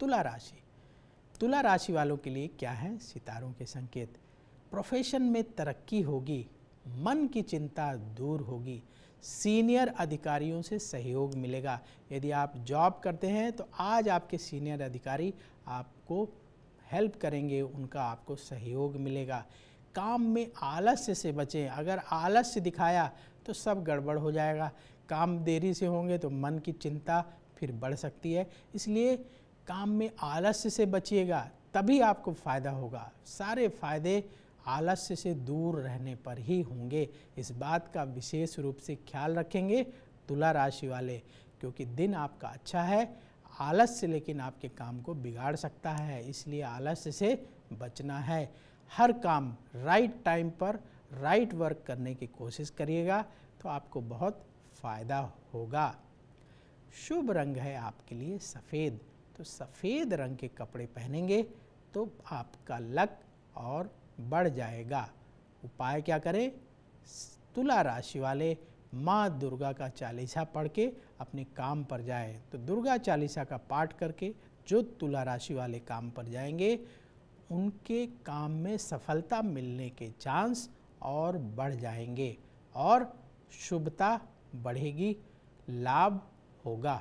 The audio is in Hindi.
तुला राशि तुला राशि वालों के लिए क्या है सितारों के संकेत प्रोफेशन में तरक्की होगी मन की चिंता दूर होगी सीनियर अधिकारियों से सहयोग मिलेगा यदि आप जॉब करते हैं तो आज आपके सीनियर अधिकारी आपको हेल्प करेंगे उनका आपको सहयोग मिलेगा काम में आलस्य से बचें अगर आलस्य दिखाया तो सब गड़बड़ हो जाएगा काम देरी से होंगे तो मन की चिंता फिर बढ़ सकती है इसलिए काम में आलस्य से बचिएगा तभी आपको फ़ायदा होगा सारे फ़ायदे आलस्य से दूर रहने पर ही होंगे इस बात का विशेष रूप से ख्याल रखेंगे तुला राशि वाले क्योंकि दिन आपका अच्छा है आलस्य लेकिन आपके काम को बिगाड़ सकता है इसलिए आलस्य से बचना है हर काम राइट टाइम पर राइट वर्क करने की कोशिश करिएगा तो आपको बहुत फ़ायदा होगा शुभ रंग है आपके लिए सफ़ेद तो सफ़ेद रंग के कपड़े पहनेंगे तो आपका लक और बढ़ जाएगा उपाय क्या करें तुला राशि वाले माँ दुर्गा का चालीसा पढ़ के अपने काम पर जाए तो दुर्गा चालीसा का पाठ करके जो तुला राशि वाले काम पर जाएंगे उनके काम में सफलता मिलने के चांस और बढ़ जाएंगे और शुभता बढ़ेगी लाभ होगा